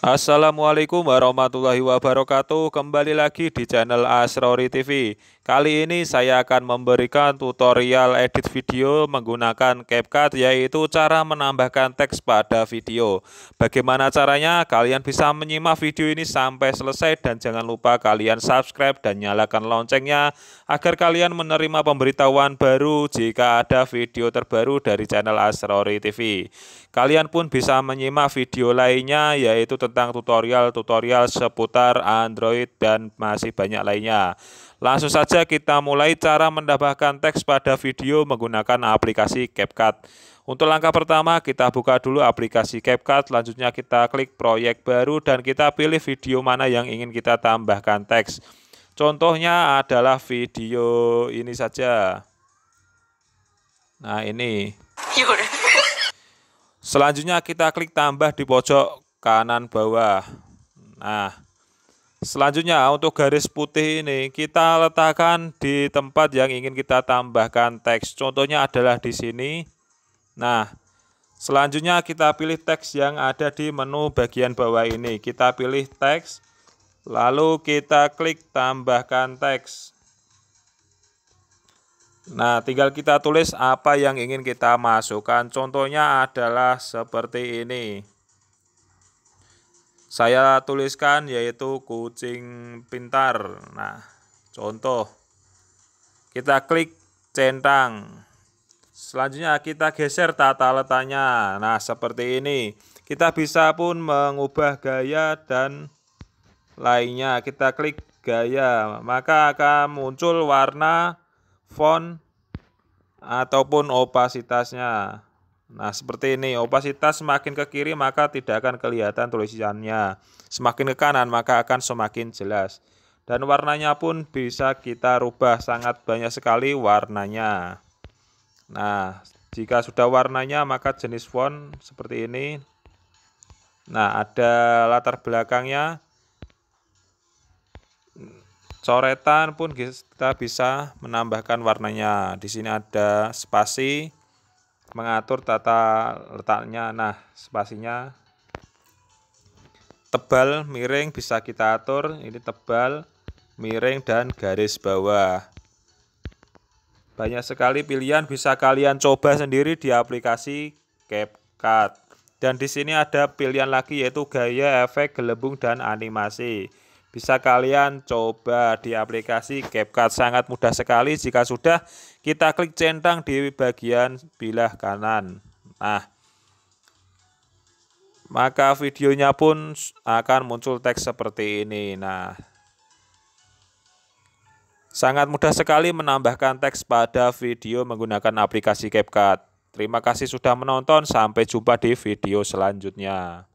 Assalamualaikum warahmatullahi wabarakatuh Kembali lagi di channel Asrori TV Kali ini saya akan memberikan tutorial edit video menggunakan CapCut Yaitu cara menambahkan teks pada video Bagaimana caranya? Kalian bisa menyimak video ini sampai selesai Dan jangan lupa kalian subscribe dan nyalakan loncengnya Agar kalian menerima pemberitahuan baru Jika ada video terbaru dari channel Asrori TV Kalian pun bisa menyimak video lainnya yaitu tentang tentang tutorial-tutorial seputar Android dan masih banyak lainnya. Langsung saja kita mulai cara menambahkan teks pada video menggunakan aplikasi CapCut. Untuk langkah pertama, kita buka dulu aplikasi CapCut, selanjutnya kita klik proyek baru dan kita pilih video mana yang ingin kita tambahkan teks. Contohnya adalah video ini saja. Nah, ini. Selanjutnya kita klik tambah di pojok kanan bawah. Nah, selanjutnya untuk garis putih ini kita letakkan di tempat yang ingin kita tambahkan teks. Contohnya adalah di sini. Nah, selanjutnya kita pilih teks yang ada di menu bagian bawah ini. Kita pilih teks, lalu kita klik tambahkan teks. Nah, tinggal kita tulis apa yang ingin kita masukkan. Contohnya adalah seperti ini saya tuliskan yaitu kucing pintar. Nah, contoh kita klik centang. Selanjutnya kita geser tata letaknya. Nah, seperti ini. Kita bisa pun mengubah gaya dan lainnya. Kita klik gaya, maka akan muncul warna font ataupun opasitasnya. Nah, seperti ini, opasitas semakin ke kiri maka tidak akan kelihatan tulisannya. Semakin ke kanan maka akan semakin jelas. Dan warnanya pun bisa kita rubah sangat banyak sekali warnanya. Nah, jika sudah warnanya maka jenis font seperti ini. Nah, ada latar belakangnya. Coretan pun kita bisa menambahkan warnanya. Di sini ada spasi, mengatur tata letaknya. Nah, spasinya tebal, miring bisa kita atur. Ini tebal, miring dan garis bawah. Banyak sekali pilihan bisa kalian coba sendiri di aplikasi CapCut. Dan di sini ada pilihan lagi yaitu gaya, efek, gelembung dan animasi bisa kalian coba di aplikasi CapCut sangat mudah sekali jika sudah kita klik centang di bagian bilah kanan nah maka videonya pun akan muncul teks seperti ini nah sangat mudah sekali menambahkan teks pada video menggunakan aplikasi CapCut terima kasih sudah menonton sampai jumpa di video selanjutnya